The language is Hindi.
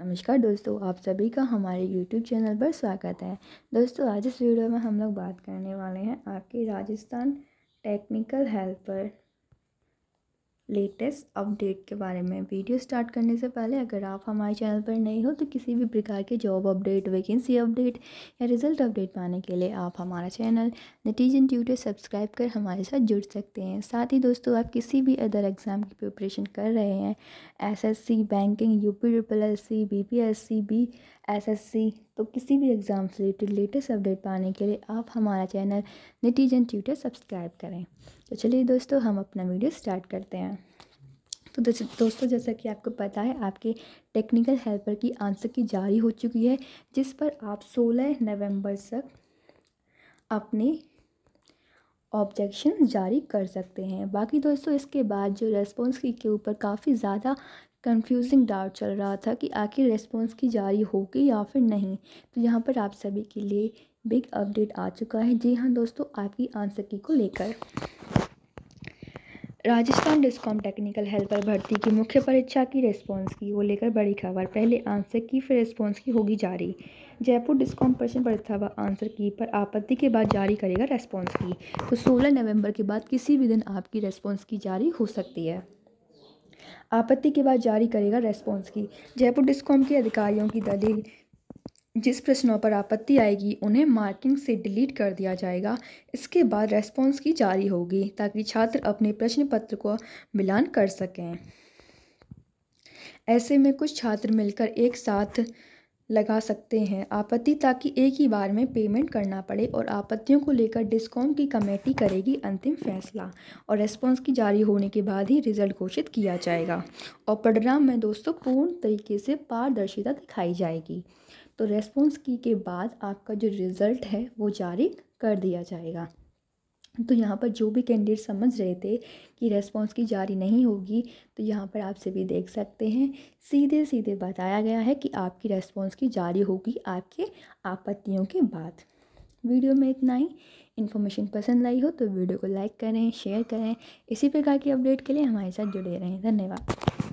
नमस्कार दोस्तों आप सभी का हमारे YouTube चैनल पर स्वागत है दोस्तों आज इस वीडियो में हम लोग बात करने वाले हैं आपके Rajasthan technical helper latest update के बारे में वीडियो स्टार्ट करने से पहले अगर आप हमारे चैनल पर नए हो तो किसी भी प्रकार के जॉब अपडेट वैकेंसी अपडेट या रिज़ल्ट अपडेट पाने के लिए आप हमारा चैनल नतीजन ट्यूटर सब्सक्राइब कर हमारे साथ जुड़ सकते हैं साथ ही दोस्तों आप किसी भी अदर एग्ज़ाम की प्रिपरेशन कर रहे हैं SSC banking UP triple S C B P S C B S S C तो किसी भी एग्ज़ाम से रिलेटेड लेटेस्ट अपडेट पाने के लिए आप हमारा चैनल नटीजन ट्यूटर सब्सक्राइब करें तो चलिए दोस्तों हम अपना वीडियो स्टार्ट करते हैं तो दोस्तों जैसा कि आपको पता है आपके टेक्निकल हेल्पर की आंसर की जारी हो चुकी है जिस पर आप 16 नवंबर तक अपने ऑब्जेक्शन जारी कर सकते हैं बाकी दोस्तों इसके बाद जो रेस्पॉन्स के ऊपर काफ़ी ज़्यादा कंफ्यूजिंग डाउट चल रहा था कि आखिर रेस्पॉन्स की जारी होगी या फिर नहीं तो यहाँ पर आप सभी के लिए बिग अपडेट आ चुका है जी हाँ दोस्तों आपकी आंसर की को लेकर राजस्थान डिस्कॉम टेक्निकल हेल्पर भर्ती की मुख्य परीक्षा की रेस्पॉन्स की वो लेकर बड़ी खबर पहले आंसर की फिर रेस्पॉन्स की होगी जारी जयपुर डिस्कॉम प्रश्न परीक्षा व आंसर की पर आपत्ति के बाद जारी करेगा रेस्पॉन्स की तो 16 नवंबर के बाद किसी भी दिन आपकी रेस्पॉन्स की जारी हो सकती है आपत्ति के बाद जारी करेगा रेस्पॉन्स की जयपुर डिस्कॉम के अधिकारियों की दलील जिस प्रश्नों पर आपत्ति आएगी उन्हें मार्किंग से डिलीट कर दिया जाएगा इसके बाद रेस्पॉन्स की जारी होगी ताकि छात्र अपने प्रश्न पत्र को मिलान कर सकें ऐसे में कुछ छात्र मिलकर एक साथ लगा सकते हैं आपत्ति ताकि एक ही बार में पेमेंट करना पड़े और आपत्तियों को लेकर डिस्कॉम की कमेटी करेगी अंतिम फैसला और रेस्पॉन्स की जारी होने के बाद ही रिजल्ट घोषित किया जाएगा और परिणाम में दोस्तों पूर्ण तरीके से पारदर्शिता दिखाई जाएगी तो रेस्पॉन्स की के बाद आपका जो रिज़ल्ट है वो जारी कर दिया जाएगा तो यहाँ पर जो भी कैंडिडेट समझ रहे थे कि रेस्पॉन्स की जारी नहीं होगी तो यहाँ पर आप सभी देख सकते हैं सीधे सीधे बताया गया है कि आपकी रेस्पॉन्स की जारी होगी आपके आपत्तियों के बाद वीडियो में इतना ही इन्फॉर्मेशन पसंद आई हो तो वीडियो को लाइक करें शेयर करें इसी प्रकार की अपडेट के लिए हमारे साथ जुड़े रहें धन्यवाद